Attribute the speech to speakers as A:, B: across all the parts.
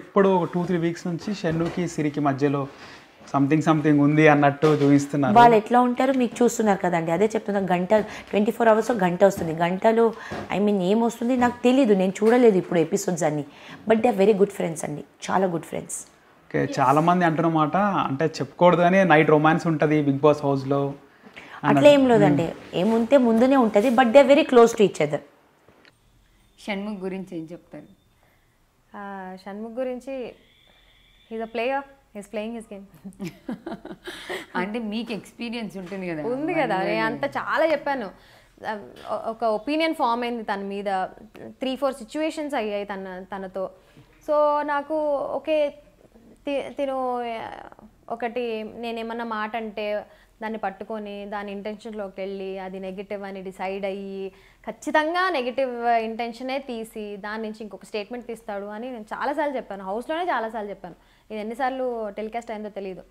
A: ఇప్పుడు ఒక two three weeks నుంచి షన్నుకి సిరికి మధ్యలో సంథింగ్ సంథింగ్ ఉంది అన్నట్టు
B: చూపిస్తున్నారు వాళ్ళు
C: ఎట్లా ఉంటారు మీకు చూస్తున్నారు కదండి అదే చెప్తున్నా గంట ట్వంటీ ఫోర్ అవర్స్ గంట వస్తుంది గంటలో ఐ మీన్ ఏమొస్తుంది నాకు తెలీదు నేను చూడలేదు ఇప్పుడు ఎపిసోడ్స్ అన్ని but they are very good friends అండి చాలా గుడ్ ఫ్రెండ్స్
A: ఓకే చాలా మంది అంటున్నమాట అంటే చెప్పకూడదు అని నైట్ రొమాన్స్ ఉంటుంది
C: బిగ్ బాస్ హౌస్లో అట్లా ఏం లేదండి ఏముంటే ముందునే ఉంటుంది but they are very close to each other
B: Shanmukh గురించి ఏం చెప్తారు షణ్ముఖ్ గురించి is a player is playing his game అంటే
D: మీకు ఎక్స్పీరియన్స్ ఉంటుంది కదా ఉంది కదా నేను అంత
B: చాలా చెప్పాను ఒక ఒపీనియన్ ఫామ్ అయింది తన మీద త్రీ ఫోర్ సిచ్యువేషన్స్ అయ్యాయి తన తనతో సో నాకు ఓకే తిను ఒకటి నేనేమన్నా మాట అంటే దాన్ని పట్టుకొని దాని ఇంటెన్షన్లోకి వెళ్ళి అది నెగిటివ్ అని డిసైడ్ అయ్యి ఖచ్చితంగా నెగిటివ్ ఇంటెన్షనే తీసి దాని నుంచి ఇంకొక స్టేట్మెంట్ తీస్తాడు అని నేను చాలాసార్లు చెప్పాను హౌస్లోనే చాలాసార్లు చెప్పాను ఇది ఎన్నిసార్లు టెలికాస్ట్ అయిందో తెలియదు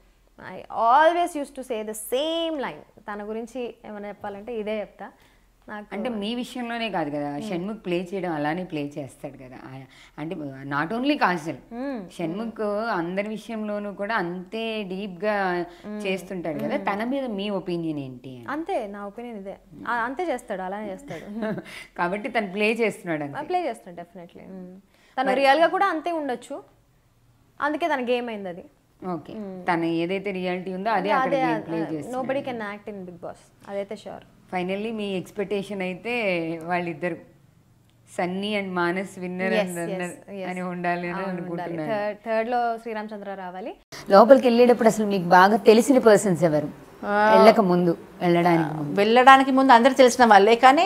B: I always use to say the same line తన గురించి ఏమైనా చెప్పాలంటే ఇదే చెప్తా అంటే మీ విషయంలోనే
D: కాదు కదా hmm. షణ్ముఖ్ ప్లే చేయడం అలానే ప్లే చేస్తాడు కదా అంటే not only Kajal hmm. Shanmukh అందరి విషయంలోనూ కూడా అంతే డీప్ గా hmm. చేస్తుంటాడు కదా తన మీద మీ ఒపీనియన్ ఏంటి
B: అంతే నా ఒపీనియన్ ఇదే అంతే చేస్తాడు అలానే చేస్తాడు
D: కాబట్టి తను ప్లే చేస్తున్నాడు
B: ప్లే చేస్తున్నాడు డెఫినెట్లీ తను రియల్ గా కూడా అంతే ఉండొచ్చు అందుకే తన గేమ్ అయింది అది
D: ఓకే తన ఏదైతే రియాలిటీ ఉందో అదే 
B: nobody can act in Bigg Boss అదైతే షూర్
D: ఫైనల్లీ మీ ఎక్స్పెక్టేషన్ అయితే వాళ్ళిద్దరు సన్నీ అండ్ మానస్ విన్నర్ అని ఉండాలి అని
B: థర్డ్ లో శ్రీరామచంద్ర రావాలి
D: లోపలికి వెళ్ళేటప్పుడు అసలు మీకు బాగా తెలిసిన పర్సన్స్ ఎవరు వెళ్ళక ముందు వెళ్ళడానికి
A: వెళ్ళడానికి ముందు అందరు తెలిసిన వాళ్ళే కానీ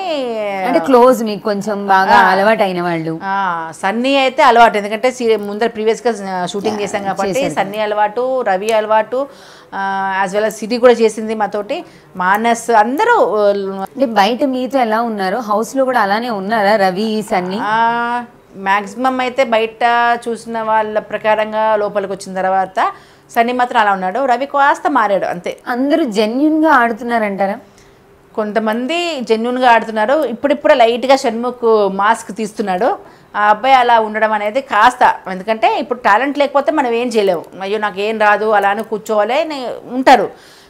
A: అంటే క్లోజ్ మీకు కొంచెం బాగా అలవాటు అయిన వాళ్ళు సన్నీ అయితే అలవాటు ఎందుకంటే ముందర ప్రీవియస్గా షూటింగ్ చేశాం కాబట్టి సన్నీ అలవాటు రవి అలవాటు యాజ్ వెల్ అస్ సిటీ కూడా చేసింది మాతోటి మానస్ అందరూ అంటే బయట మీతో ఎలా ఉన్నారు హౌస్ లో కూడా అలానే ఉన్నారా రవి సన్నీ మ్యాక్సిమం అయితే బయట చూసిన వాళ్ళ ప్రకారంగా లోపలికి వచ్చిన తర్వాత సన్ని మాత్రం అలా ఉన్నాడు రవి కాస్త మారాడు అంతే అందరూ జెన్యున్గా ఆడుతున్నారంటారా కొంతమంది జెన్యున్గా ఆడుతున్నారు ఇప్పుడిప్పుడే లైట్గా షణ్ముఖ్ మాస్క్ తీస్తున్నాడు ఆ అబ్బాయి అలా ఉండడం అనేది కాస్త ఎందుకంటే ఇప్పుడు టాలెంట్ లేకపోతే మనం ఏం చేయలేము అయ్యో నాకు ఏం రాదు అలా అని కూర్చోవాలి ఉంటారు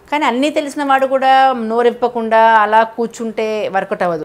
A: కానీ అన్నీ తెలిసిన వాడు కూడా నోరిప్పకుండా అలా కూర్చుంటే వర్కౌట్ అవ్వదు